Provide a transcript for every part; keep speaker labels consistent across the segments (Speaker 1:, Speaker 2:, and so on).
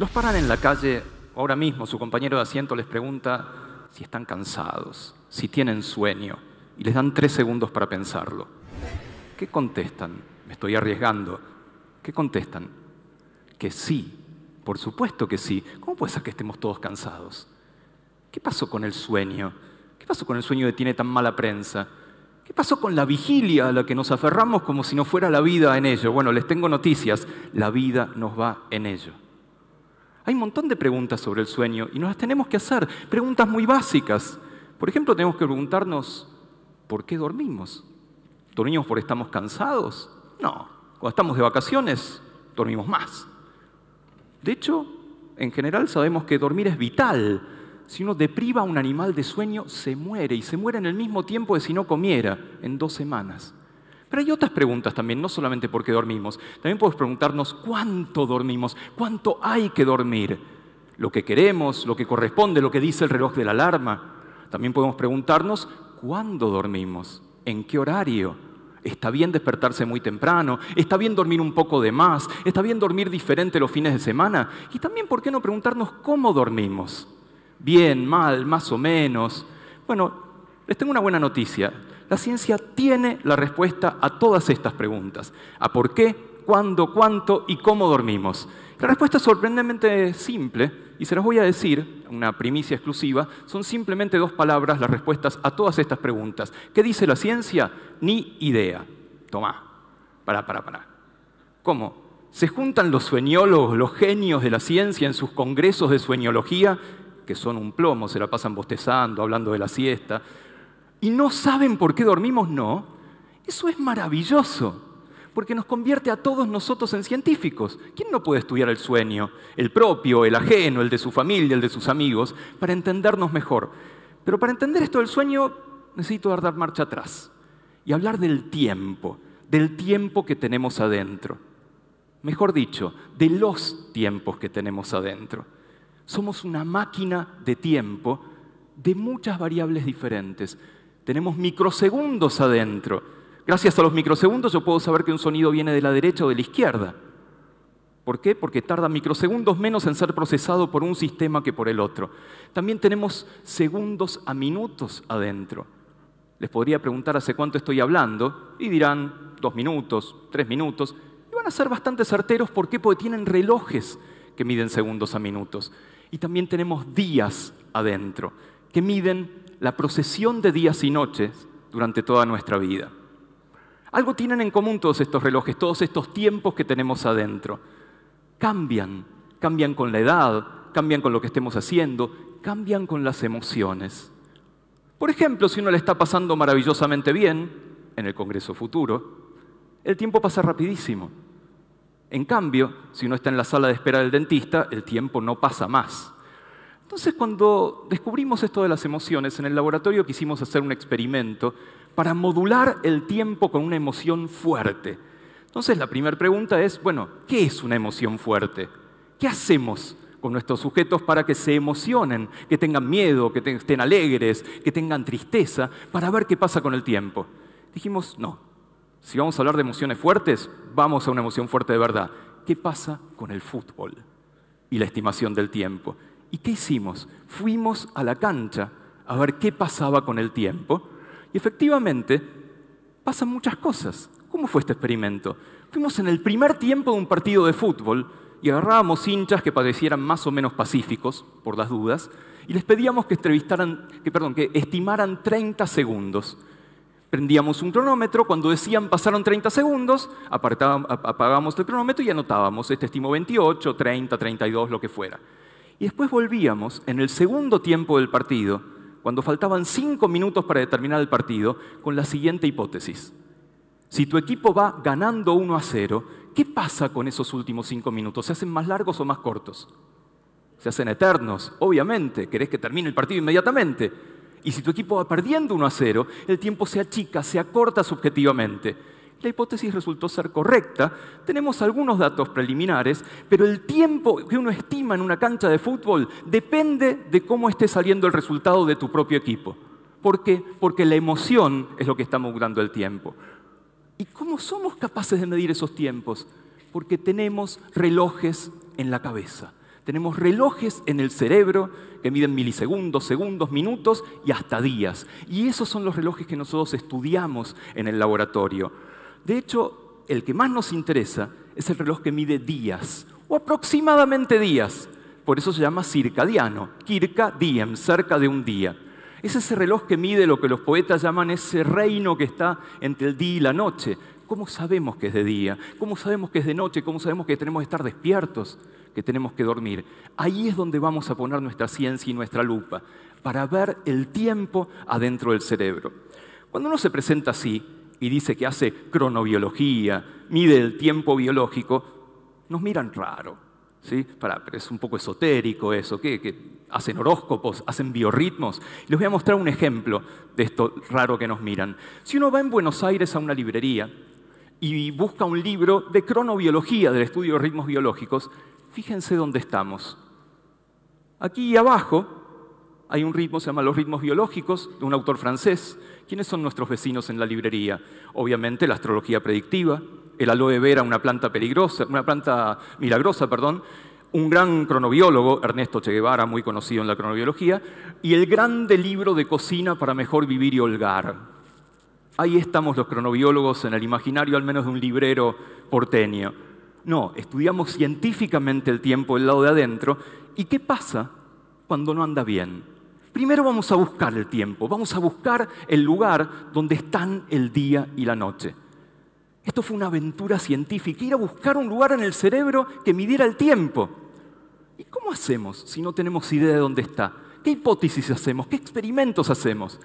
Speaker 1: los paran en la calle ahora mismo, su compañero de asiento les pregunta si están cansados, si tienen sueño, y les dan tres segundos para pensarlo. ¿Qué contestan? Me estoy arriesgando. ¿Qué contestan? Que sí, por supuesto que sí. ¿Cómo puede ser que estemos todos cansados? ¿Qué pasó con el sueño? ¿Qué pasó con el sueño que tiene tan mala prensa? ¿Qué pasó con la vigilia a la que nos aferramos como si no fuera la vida en ello? Bueno, les tengo noticias, la vida nos va en ello. Hay un montón de preguntas sobre el sueño y nos las tenemos que hacer, preguntas muy básicas. Por ejemplo, tenemos que preguntarnos, ¿por qué dormimos? ¿Dormimos porque estamos cansados? No, cuando estamos de vacaciones, dormimos más. De hecho, en general sabemos que dormir es vital. Si uno depriva a un animal de sueño, se muere y se muere en el mismo tiempo que si no comiera, en dos semanas. Pero hay otras preguntas también, no solamente por qué dormimos. También podemos preguntarnos cuánto dormimos, cuánto hay que dormir, lo que queremos, lo que corresponde, lo que dice el reloj de la alarma. También podemos preguntarnos cuándo dormimos, en qué horario. Está bien despertarse muy temprano, está bien dormir un poco de más, está bien dormir diferente los fines de semana. Y también, ¿por qué no preguntarnos cómo dormimos? Bien, mal, más o menos. Bueno, les tengo una buena noticia. La ciencia tiene la respuesta a todas estas preguntas. A por qué, cuándo, cuánto y cómo dormimos. La respuesta es sorprendentemente simple y se las voy a decir, una primicia exclusiva, son simplemente dos palabras las respuestas a todas estas preguntas. ¿Qué dice la ciencia? Ni idea. Tomá. Pará, pará, pará. ¿Cómo? ¿Se juntan los sueñólogos, los genios de la ciencia en sus congresos de sueñología, que son un plomo, se la pasan bostezando, hablando de la siesta, y no saben por qué dormimos, no, eso es maravilloso, porque nos convierte a todos nosotros en científicos. ¿Quién no puede estudiar el sueño, el propio, el ajeno, el de su familia, el de sus amigos, para entendernos mejor? Pero para entender esto del sueño necesito dar marcha atrás y hablar del tiempo, del tiempo que tenemos adentro. Mejor dicho, de los tiempos que tenemos adentro. Somos una máquina de tiempo de muchas variables diferentes, tenemos microsegundos adentro. Gracias a los microsegundos yo puedo saber que un sonido viene de la derecha o de la izquierda. ¿Por qué? Porque tarda microsegundos menos en ser procesado por un sistema que por el otro. También tenemos segundos a minutos adentro. Les podría preguntar hace cuánto estoy hablando y dirán dos minutos, tres minutos. Y van a ser bastante certeros. Porque tienen relojes que miden segundos a minutos. Y también tenemos días adentro que miden la procesión de días y noches durante toda nuestra vida. Algo tienen en común todos estos relojes, todos estos tiempos que tenemos adentro. Cambian, cambian con la edad, cambian con lo que estemos haciendo, cambian con las emociones. Por ejemplo, si uno le está pasando maravillosamente bien en el Congreso Futuro, el tiempo pasa rapidísimo. En cambio, si uno está en la sala de espera del dentista, el tiempo no pasa más. Entonces cuando descubrimos esto de las emociones, en el laboratorio quisimos hacer un experimento para modular el tiempo con una emoción fuerte. Entonces la primera pregunta es, bueno, ¿qué es una emoción fuerte? ¿Qué hacemos con nuestros sujetos para que se emocionen, que tengan miedo, que estén alegres, que tengan tristeza, para ver qué pasa con el tiempo? Dijimos, no, si vamos a hablar de emociones fuertes, vamos a una emoción fuerte de verdad. ¿Qué pasa con el fútbol y la estimación del tiempo? ¿Y qué hicimos? Fuimos a la cancha a ver qué pasaba con el tiempo. Y efectivamente, pasan muchas cosas. ¿Cómo fue este experimento? Fuimos en el primer tiempo de un partido de fútbol y agarrábamos hinchas que parecieran más o menos pacíficos, por las dudas, y les pedíamos que, entrevistaran, que, perdón, que estimaran 30 segundos. Prendíamos un cronómetro, cuando decían pasaron 30 segundos, apagábamos el cronómetro y anotábamos, este estimó 28, 30, 32, lo que fuera. Y después volvíamos en el segundo tiempo del partido, cuando faltaban cinco minutos para terminar el partido, con la siguiente hipótesis. Si tu equipo va ganando 1 a 0, ¿qué pasa con esos últimos cinco minutos? ¿Se hacen más largos o más cortos? Se hacen eternos, obviamente. Querés que termine el partido inmediatamente. Y si tu equipo va perdiendo 1 a 0, el tiempo se achica, se acorta subjetivamente la hipótesis resultó ser correcta, tenemos algunos datos preliminares, pero el tiempo que uno estima en una cancha de fútbol depende de cómo esté saliendo el resultado de tu propio equipo. ¿Por qué? Porque la emoción es lo que está modulando el tiempo. ¿Y cómo somos capaces de medir esos tiempos? Porque tenemos relojes en la cabeza. Tenemos relojes en el cerebro que miden milisegundos, segundos, minutos y hasta días. Y esos son los relojes que nosotros estudiamos en el laboratorio. De hecho, el que más nos interesa es el reloj que mide días, o aproximadamente días. Por eso se llama circadiano, circa diem, cerca de un día. Es ese reloj que mide lo que los poetas llaman ese reino que está entre el día y la noche. ¿Cómo sabemos que es de día? ¿Cómo sabemos que es de noche? ¿Cómo sabemos que tenemos que estar despiertos? ¿Que tenemos que dormir? Ahí es donde vamos a poner nuestra ciencia y nuestra lupa, para ver el tiempo adentro del cerebro. Cuando uno se presenta así, y dice que hace cronobiología, mide el tiempo biológico, nos miran raro. ¿sí? Para, es un poco esotérico eso, que Hacen horóscopos, hacen biorritmos. Les voy a mostrar un ejemplo de esto raro que nos miran. Si uno va en Buenos Aires a una librería y busca un libro de cronobiología del estudio de ritmos biológicos, fíjense dónde estamos. Aquí abajo hay un ritmo, se llama Los ritmos biológicos, de un autor francés. ¿Quiénes son nuestros vecinos en la librería? Obviamente la astrología predictiva, el aloe vera, una planta peligrosa, una planta milagrosa, perdón, un gran cronobiólogo, Ernesto Che Guevara, muy conocido en la cronobiología, y el grande libro de cocina para mejor vivir y holgar. Ahí estamos los cronobiólogos en el imaginario, al menos de un librero porteño. No, estudiamos científicamente el tiempo, del lado de adentro, y qué pasa cuando no anda bien. Primero vamos a buscar el tiempo, vamos a buscar el lugar donde están el día y la noche. Esto fue una aventura científica, ir a buscar un lugar en el cerebro que midiera el tiempo. ¿Y cómo hacemos si no tenemos idea de dónde está? ¿Qué hipótesis hacemos? ¿Qué experimentos hacemos?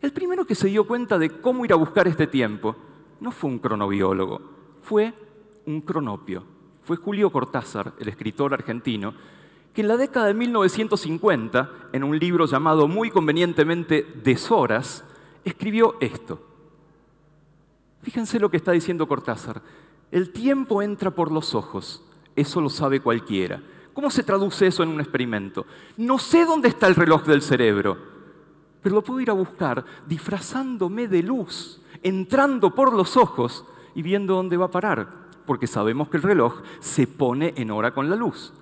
Speaker 1: El primero que se dio cuenta de cómo ir a buscar este tiempo no fue un cronobiólogo, fue un cronopio. Fue Julio Cortázar, el escritor argentino, que en la década de 1950, en un libro llamado muy convenientemente Deshoras, escribió esto. Fíjense lo que está diciendo Cortázar. El tiempo entra por los ojos, eso lo sabe cualquiera. ¿Cómo se traduce eso en un experimento? No sé dónde está el reloj del cerebro, pero lo puedo ir a buscar disfrazándome de luz, entrando por los ojos y viendo dónde va a parar, porque sabemos que el reloj se pone en hora con la luz.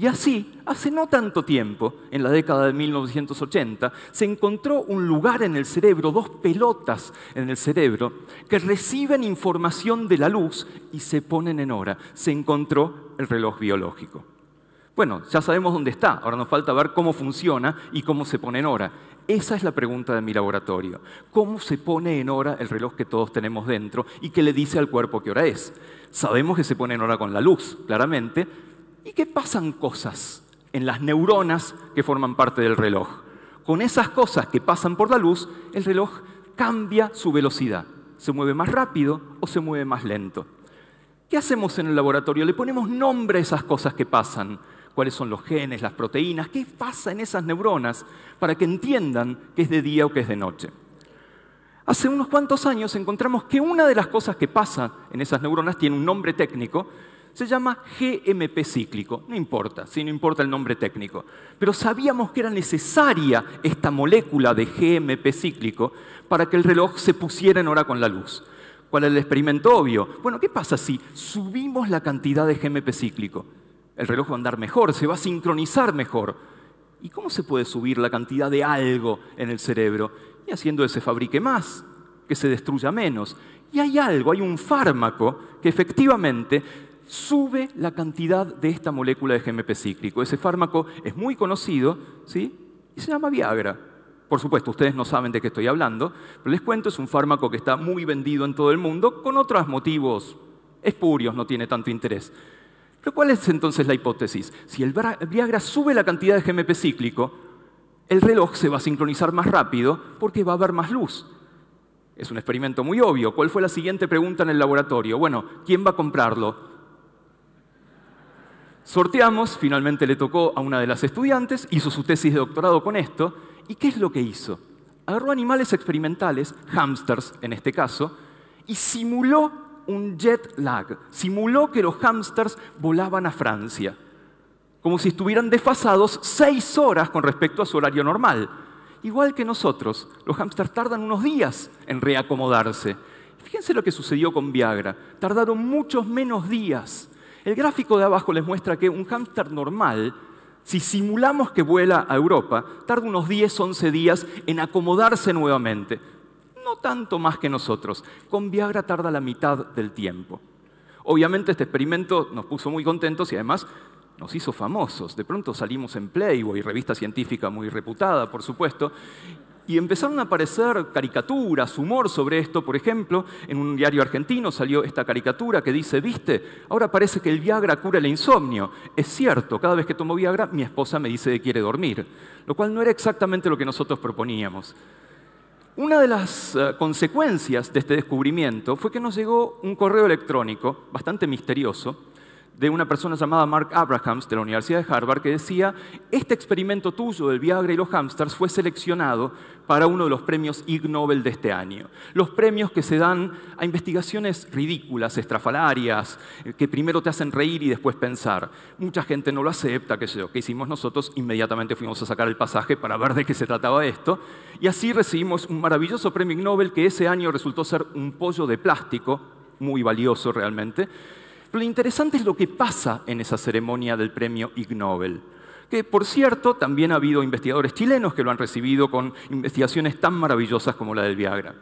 Speaker 1: Y así, hace no tanto tiempo, en la década de 1980, se encontró un lugar en el cerebro, dos pelotas en el cerebro, que reciben información de la luz y se ponen en hora. Se encontró el reloj biológico. Bueno, ya sabemos dónde está, ahora nos falta ver cómo funciona y cómo se pone en hora. Esa es la pregunta de mi laboratorio. ¿Cómo se pone en hora el reloj que todos tenemos dentro y qué le dice al cuerpo qué hora es? Sabemos que se pone en hora con la luz, claramente, y qué pasan cosas en las neuronas que forman parte del reloj. Con esas cosas que pasan por la luz, el reloj cambia su velocidad. Se mueve más rápido o se mueve más lento. ¿Qué hacemos en el laboratorio? Le ponemos nombre a esas cosas que pasan. ¿Cuáles son los genes, las proteínas? ¿Qué pasa en esas neuronas para que entiendan que es de día o que es de noche? Hace unos cuantos años encontramos que una de las cosas que pasa en esas neuronas tiene un nombre técnico se llama GMP cíclico, no importa, si no importa el nombre técnico. Pero sabíamos que era necesaria esta molécula de GMP cíclico para que el reloj se pusiera en hora con la luz. ¿Cuál es el experimento obvio? Bueno, ¿qué pasa si subimos la cantidad de GMP cíclico? El reloj va a andar mejor, se va a sincronizar mejor. ¿Y cómo se puede subir la cantidad de algo en el cerebro? Y haciendo que se fabrique más, que se destruya menos. Y hay algo, hay un fármaco que efectivamente sube la cantidad de esta molécula de GMP cíclico. Ese fármaco es muy conocido ¿sí? y se llama Viagra. Por supuesto, ustedes no saben de qué estoy hablando, pero les cuento, es un fármaco que está muy vendido en todo el mundo con otros motivos espurios, no tiene tanto interés. Pero ¿cuál es entonces la hipótesis? Si el Viagra sube la cantidad de GMP cíclico, el reloj se va a sincronizar más rápido porque va a haber más luz. Es un experimento muy obvio. ¿Cuál fue la siguiente pregunta en el laboratorio? Bueno, ¿quién va a comprarlo? Sorteamos, finalmente le tocó a una de las estudiantes, hizo su tesis de doctorado con esto, ¿y qué es lo que hizo? Agarró animales experimentales, hamsters en este caso, y simuló un jet lag, simuló que los hamsters volaban a Francia, como si estuvieran desfasados seis horas con respecto a su horario normal. Igual que nosotros, los hamsters tardan unos días en reacomodarse. Fíjense lo que sucedió con Viagra, tardaron muchos menos días el gráfico de abajo les muestra que un hámster normal, si simulamos que vuela a Europa, tarda unos 10, 11 días en acomodarse nuevamente. No tanto más que nosotros. Con Viagra tarda la mitad del tiempo. Obviamente este experimento nos puso muy contentos y además nos hizo famosos. De pronto salimos en Playboy, revista científica muy reputada, por supuesto, y empezaron a aparecer caricaturas, humor sobre esto. Por ejemplo, en un diario argentino salió esta caricatura que dice, viste, ahora parece que el Viagra cura el insomnio. Es cierto, cada vez que tomo Viagra mi esposa me dice que quiere dormir, lo cual no era exactamente lo que nosotros proponíamos. Una de las eh, consecuencias de este descubrimiento fue que nos llegó un correo electrónico bastante misterioso de una persona llamada Mark Abrahams de la Universidad de Harvard que decía, este experimento tuyo del Viagra y los hamsters fue seleccionado para uno de los premios Ig Nobel de este año. Los premios que se dan a investigaciones ridículas, estrafalarias, eh, que primero te hacen reír y después pensar. Mucha gente no lo acepta, qué sé yo, qué hicimos nosotros, inmediatamente fuimos a sacar el pasaje para ver de qué se trataba esto, y así recibimos un maravilloso premio Ig Nobel que ese año resultó ser un pollo de plástico, muy valioso realmente, pero lo interesante es lo que pasa en esa ceremonia del premio Ig Nobel que por cierto también ha habido investigadores chilenos que lo han recibido con investigaciones tan maravillosas como la del Viagra.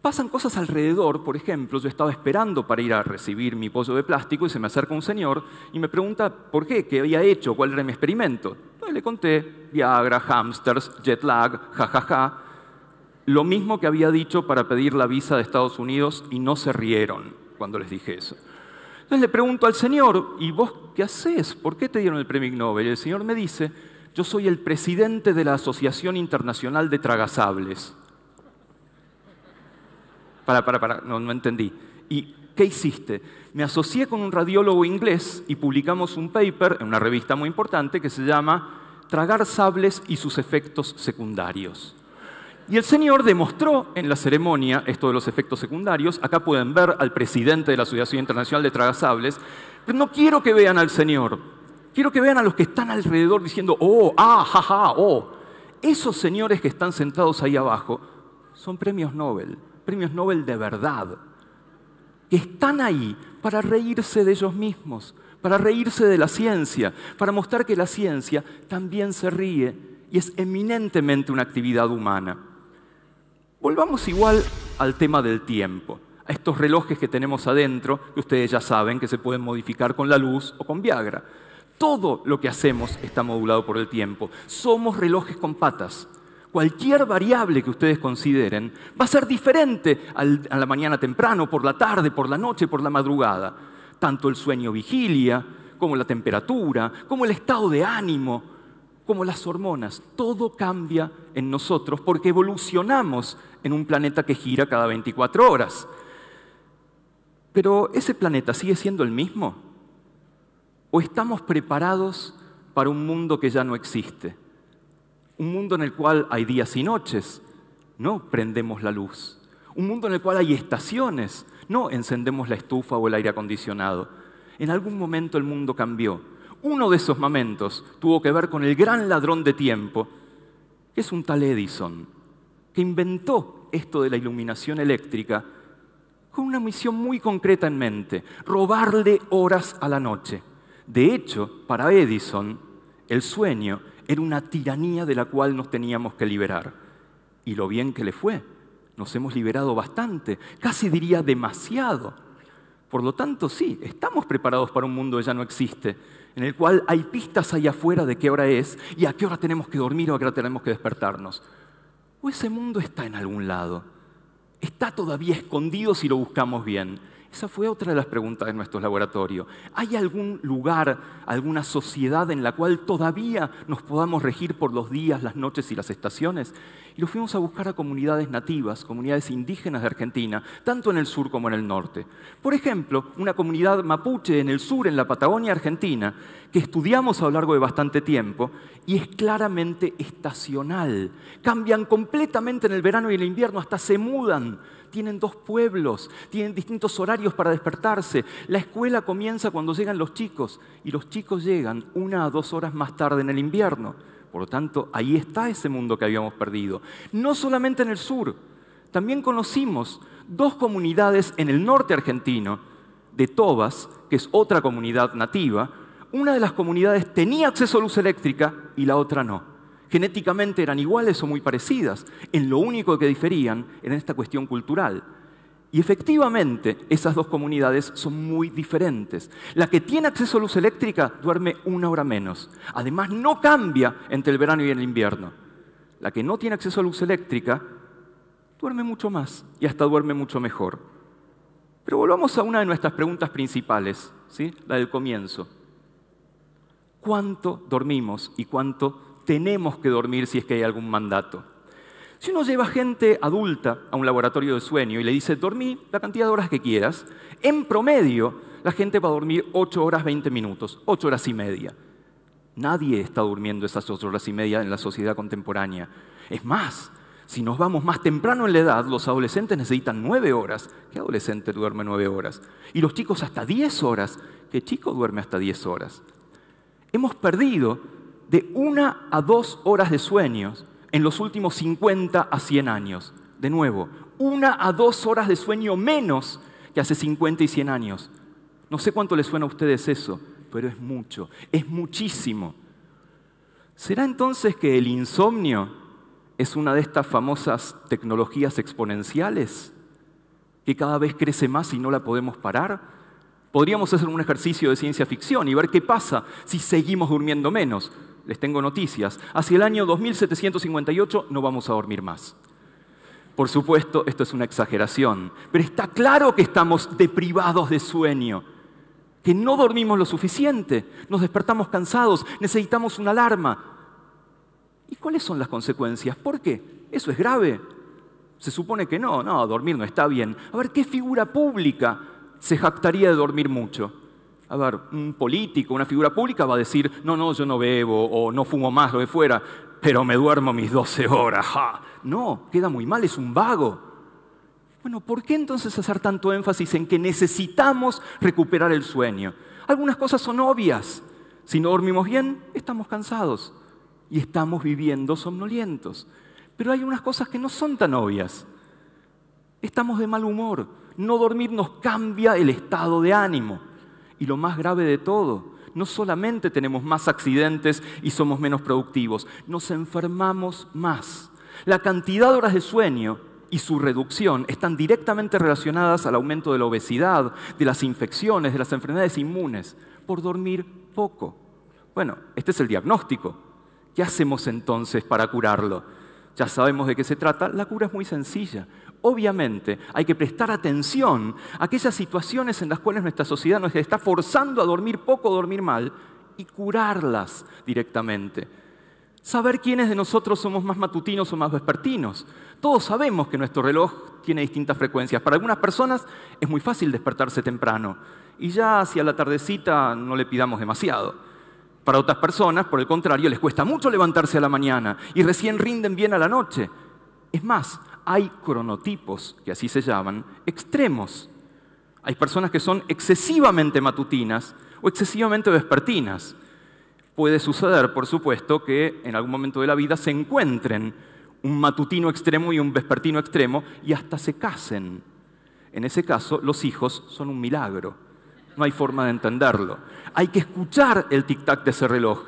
Speaker 1: Pasan cosas alrededor, por ejemplo, yo estaba esperando para ir a recibir mi pollo de plástico y se me acerca un señor y me pregunta por qué, qué había hecho, cuál era mi experimento. le conté, Viagra, hamsters, jet lag, jajaja. Lo mismo que había dicho para pedir la visa de Estados Unidos y no se rieron cuando les dije eso. Entonces le pregunto al Señor, ¿y vos qué haces? ¿Por qué te dieron el premio Nobel? Y el Señor me dice, yo soy el presidente de la Asociación Internacional de Tragasables. Para, para, para, no, no entendí. ¿Y qué hiciste? Me asocié con un radiólogo inglés y publicamos un paper en una revista muy importante que se llama Tragar sables y sus efectos secundarios. Y el señor demostró en la ceremonia esto de los efectos secundarios. Acá pueden ver al presidente de la Asociación Internacional de Tragasables. Pero no quiero que vean al señor. Quiero que vean a los que están alrededor diciendo, oh, ah, ja, ja, oh. Esos señores que están sentados ahí abajo son premios Nobel, premios Nobel de verdad, que están ahí para reírse de ellos mismos, para reírse de la ciencia, para mostrar que la ciencia también se ríe y es eminentemente una actividad humana. Volvamos igual al tema del tiempo, a estos relojes que tenemos adentro, que ustedes ya saben que se pueden modificar con la luz o con Viagra. Todo lo que hacemos está modulado por el tiempo. Somos relojes con patas. Cualquier variable que ustedes consideren va a ser diferente a la mañana temprano, por la tarde, por la noche, por la madrugada. Tanto el sueño vigilia, como la temperatura, como el estado de ánimo, como las hormonas. Todo cambia en nosotros porque evolucionamos en un planeta que gira cada 24 horas. Pero ¿ese planeta sigue siendo el mismo? ¿O estamos preparados para un mundo que ya no existe? Un mundo en el cual hay días y noches, no prendemos la luz. Un mundo en el cual hay estaciones, no encendemos la estufa o el aire acondicionado. En algún momento el mundo cambió. Uno de esos momentos tuvo que ver con el gran ladrón de tiempo, que es un tal Edison, que inventó esto de la iluminación eléctrica con una misión muy concreta en mente, robarle horas a la noche. De hecho, para Edison, el sueño era una tiranía de la cual nos teníamos que liberar. Y lo bien que le fue, nos hemos liberado bastante, casi diría demasiado. Por lo tanto, sí, estamos preparados para un mundo que ya no existe, en el cual hay pistas allá afuera de qué hora es y a qué hora tenemos que dormir o a qué hora tenemos que despertarnos o ese mundo está en algún lado. Está todavía escondido si lo buscamos bien. Esa fue otra de las preguntas de nuestro laboratorio. ¿Hay algún lugar, alguna sociedad en la cual todavía nos podamos regir por los días, las noches y las estaciones? y los fuimos a buscar a comunidades nativas, comunidades indígenas de Argentina, tanto en el sur como en el norte. Por ejemplo, una comunidad mapuche en el sur, en la Patagonia Argentina, que estudiamos a lo largo de bastante tiempo y es claramente estacional. Cambian completamente en el verano y el invierno, hasta se mudan tienen dos pueblos, tienen distintos horarios para despertarse. La escuela comienza cuando llegan los chicos y los chicos llegan una a dos horas más tarde en el invierno. Por lo tanto, ahí está ese mundo que habíamos perdido. No solamente en el sur, también conocimos dos comunidades en el norte argentino, de Tobas, que es otra comunidad nativa, una de las comunidades tenía acceso a luz eléctrica y la otra no. Genéticamente eran iguales o muy parecidas, en lo único que diferían era esta cuestión cultural. Y efectivamente, esas dos comunidades son muy diferentes. La que tiene acceso a luz eléctrica duerme una hora menos. Además, no cambia entre el verano y el invierno. La que no tiene acceso a luz eléctrica duerme mucho más y hasta duerme mucho mejor. Pero volvamos a una de nuestras preguntas principales, ¿sí? la del comienzo. ¿Cuánto dormimos y cuánto tenemos que dormir si es que hay algún mandato? Si uno lleva gente adulta a un laboratorio de sueño y le dice, dormí la cantidad de horas que quieras, en promedio la gente va a dormir 8 horas 20 minutos, 8 horas y media. Nadie está durmiendo esas 8 horas y media en la sociedad contemporánea. Es más, si nos vamos más temprano en la edad, los adolescentes necesitan 9 horas. ¿Qué adolescente duerme 9 horas? Y los chicos hasta 10 horas. ¿Qué chico duerme hasta 10 horas? Hemos perdido de 1 a 2 horas de sueños en los últimos 50 a 100 años. De nuevo, una a dos horas de sueño menos que hace 50 y 100 años. No sé cuánto les suena a ustedes eso, pero es mucho, es muchísimo. ¿Será entonces que el insomnio es una de estas famosas tecnologías exponenciales que cada vez crece más y no la podemos parar? Podríamos hacer un ejercicio de ciencia ficción y ver qué pasa si seguimos durmiendo menos les tengo noticias, hacia el año 2758 no vamos a dormir más. Por supuesto, esto es una exageración, pero está claro que estamos deprivados de sueño, que no dormimos lo suficiente, nos despertamos cansados, necesitamos una alarma. ¿Y cuáles son las consecuencias? ¿Por qué? ¿Eso es grave? Se supone que no, no, dormir no está bien. A ver, ¿qué figura pública se jactaría de dormir mucho? a ver, un político, una figura pública va a decir, no, no, yo no bebo o no fumo más, lo de fuera, pero me duermo mis 12 horas. No, queda muy mal, es un vago. Bueno, ¿por qué entonces hacer tanto énfasis en que necesitamos recuperar el sueño? Algunas cosas son obvias. Si no dormimos bien, estamos cansados y estamos viviendo somnolientos. Pero hay unas cosas que no son tan obvias. Estamos de mal humor. No dormir nos cambia el estado de ánimo. Y lo más grave de todo, no solamente tenemos más accidentes y somos menos productivos, nos enfermamos más. La cantidad de horas de sueño y su reducción están directamente relacionadas al aumento de la obesidad, de las infecciones, de las enfermedades inmunes, por dormir poco. Bueno, este es el diagnóstico. ¿Qué hacemos entonces para curarlo? Ya sabemos de qué se trata. La cura es muy sencilla. Obviamente hay que prestar atención a aquellas situaciones en las cuales nuestra sociedad nos está forzando a dormir poco o dormir mal y curarlas directamente. Saber quiénes de nosotros somos más matutinos o más vespertinos. Todos sabemos que nuestro reloj tiene distintas frecuencias. Para algunas personas es muy fácil despertarse temprano y ya hacia la tardecita no le pidamos demasiado. Para otras personas, por el contrario, les cuesta mucho levantarse a la mañana y recién rinden bien a la noche. Es más, hay cronotipos, que así se llaman, extremos. Hay personas que son excesivamente matutinas o excesivamente vespertinas. Puede suceder, por supuesto, que en algún momento de la vida se encuentren un matutino extremo y un vespertino extremo y hasta se casen. En ese caso, los hijos son un milagro. No hay forma de entenderlo. Hay que escuchar el tic-tac de ese reloj.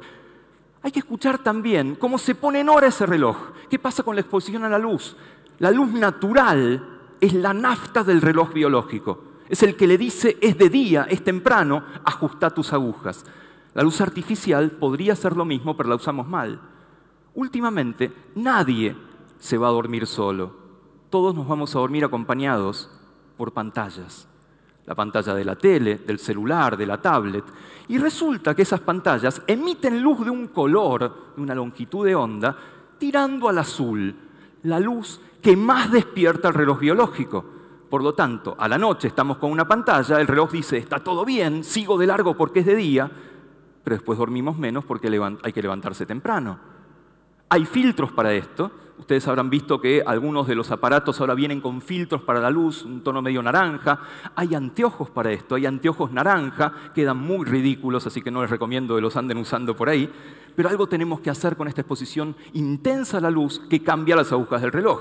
Speaker 1: Hay que escuchar también cómo se pone en hora ese reloj, qué pasa con la exposición a la luz, la luz natural es la nafta del reloj biológico. Es el que le dice, es de día, es temprano, ajusta tus agujas. La luz artificial podría ser lo mismo, pero la usamos mal. Últimamente, nadie se va a dormir solo. Todos nos vamos a dormir acompañados por pantallas. La pantalla de la tele, del celular, de la tablet. Y resulta que esas pantallas emiten luz de un color, de una longitud de onda, tirando al azul. La luz que más despierta el reloj biológico. Por lo tanto, a la noche estamos con una pantalla, el reloj dice, está todo bien, sigo de largo porque es de día, pero después dormimos menos porque hay que levantarse temprano. Hay filtros para esto. Ustedes habrán visto que algunos de los aparatos ahora vienen con filtros para la luz, un tono medio naranja. Hay anteojos para esto, hay anteojos naranja, quedan muy ridículos, así que no les recomiendo que los anden usando por ahí. Pero algo tenemos que hacer con esta exposición intensa a la luz que cambia las agujas del reloj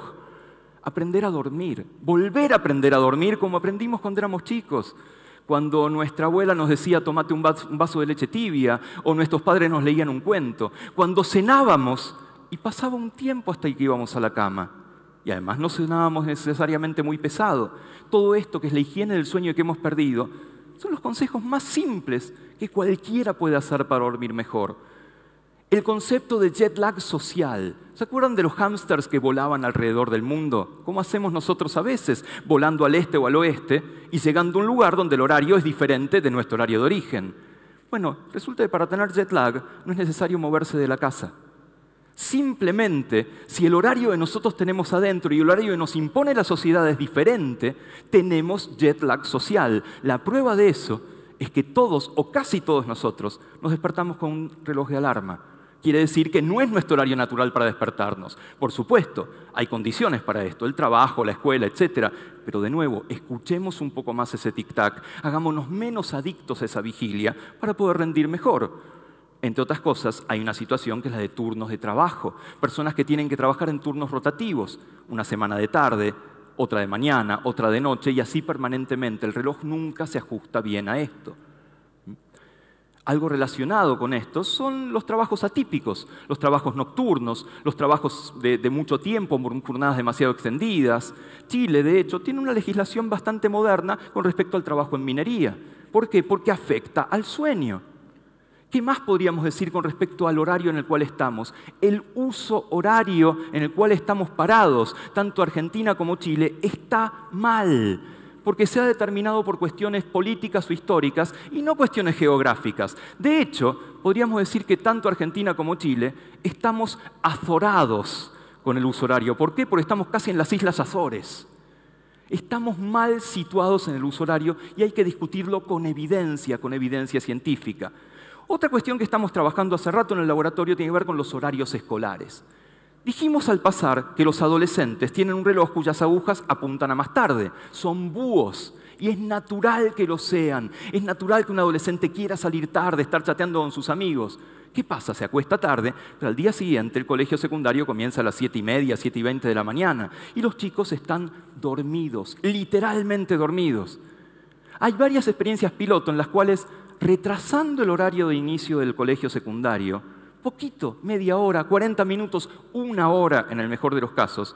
Speaker 1: aprender a dormir, volver a aprender a dormir como aprendimos cuando éramos chicos. Cuando nuestra abuela nos decía tomate un vaso de leche tibia o nuestros padres nos leían un cuento. Cuando cenábamos y pasaba un tiempo hasta que íbamos a la cama. Y además no cenábamos necesariamente muy pesado. Todo esto que es la higiene del sueño que hemos perdido son los consejos más simples que cualquiera puede hacer para dormir mejor. El concepto de jet lag social. ¿Se acuerdan de los hamsters que volaban alrededor del mundo? ¿Cómo hacemos nosotros a veces, volando al este o al oeste y llegando a un lugar donde el horario es diferente de nuestro horario de origen. Bueno, resulta que para tener jet lag no es necesario moverse de la casa. Simplemente, si el horario que nosotros tenemos adentro y el horario que nos impone la sociedad es diferente, tenemos jet lag social. La prueba de eso es que todos o casi todos nosotros nos despertamos con un reloj de alarma quiere decir que no es nuestro horario natural para despertarnos. Por supuesto, hay condiciones para esto, el trabajo, la escuela, etc. Pero de nuevo, escuchemos un poco más ese tic-tac, hagámonos menos adictos a esa vigilia para poder rendir mejor. Entre otras cosas, hay una situación que es la de turnos de trabajo. Personas que tienen que trabajar en turnos rotativos, una semana de tarde, otra de mañana, otra de noche, y así permanentemente. El reloj nunca se ajusta bien a esto. Algo relacionado con esto son los trabajos atípicos, los trabajos nocturnos, los trabajos de, mucho tiempo, jornadas demasiado extendidas. Chile, de hecho, tiene una legislación bastante moderna con respecto al trabajo en minería. ¿Por qué? Porque afecta al sueño. ¿Qué más podríamos decir con respecto al horario en el cual estamos? El uso horario en el cual estamos parados, tanto Argentina como Chile, está mal porque se ha determinado por cuestiones políticas o históricas y no cuestiones geográficas. De hecho, podríamos decir que tanto Argentina como Chile estamos azorados con el uso horario. ¿Por qué? Porque estamos casi en las Islas Azores. Estamos mal situados en el uso horario y hay que discutirlo con evidencia, con evidencia científica. Otra cuestión que estamos trabajando hace rato en el laboratorio tiene que ver con los horarios escolares. Dijimos al pasar que los adolescentes tienen un reloj cuyas agujas apuntan a más tarde. Son búhos. Y es natural que lo sean. Es natural que un adolescente quiera salir tarde, estar chateando con sus amigos. ¿Qué pasa? Se acuesta tarde, pero al día siguiente el colegio secundario comienza a las 7 y media, 7 y 20 de la mañana. Y los chicos están dormidos, literalmente dormidos. Hay varias experiencias piloto en las cuales, retrasando el horario de inicio del colegio secundario, poquito, media hora, 40 minutos, una hora en el mejor de los casos,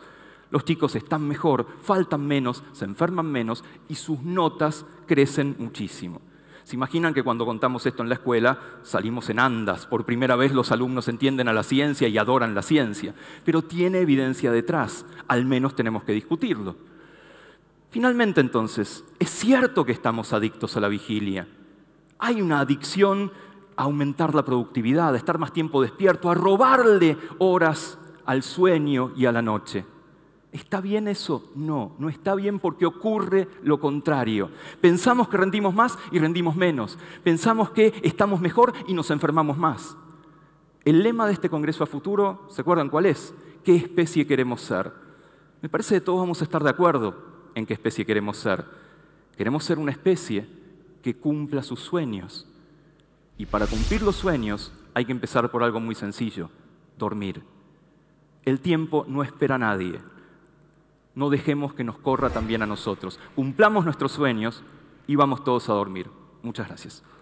Speaker 1: los chicos están mejor, faltan menos, se enferman menos y sus notas crecen muchísimo. ¿Se imaginan que cuando contamos esto en la escuela salimos en andas? Por primera vez los alumnos entienden a la ciencia y adoran la ciencia, pero tiene evidencia detrás, al menos tenemos que discutirlo. Finalmente entonces, es cierto que estamos adictos a la vigilia. Hay una adicción a aumentar la productividad, a estar más tiempo despierto, a robarle horas al sueño y a la noche. ¿Está bien eso? No, no está bien porque ocurre lo contrario. Pensamos que rendimos más y rendimos menos. Pensamos que estamos mejor y nos enfermamos más. El lema de este Congreso a Futuro, ¿se acuerdan cuál es? ¿Qué especie queremos ser? Me parece que todos vamos a estar de acuerdo en qué especie queremos ser. Queremos ser una especie que cumpla sus sueños, y para cumplir los sueños hay que empezar por algo muy sencillo, dormir. El tiempo no espera a nadie. No dejemos que nos corra también a nosotros. Cumplamos nuestros sueños y vamos todos a dormir. Muchas gracias.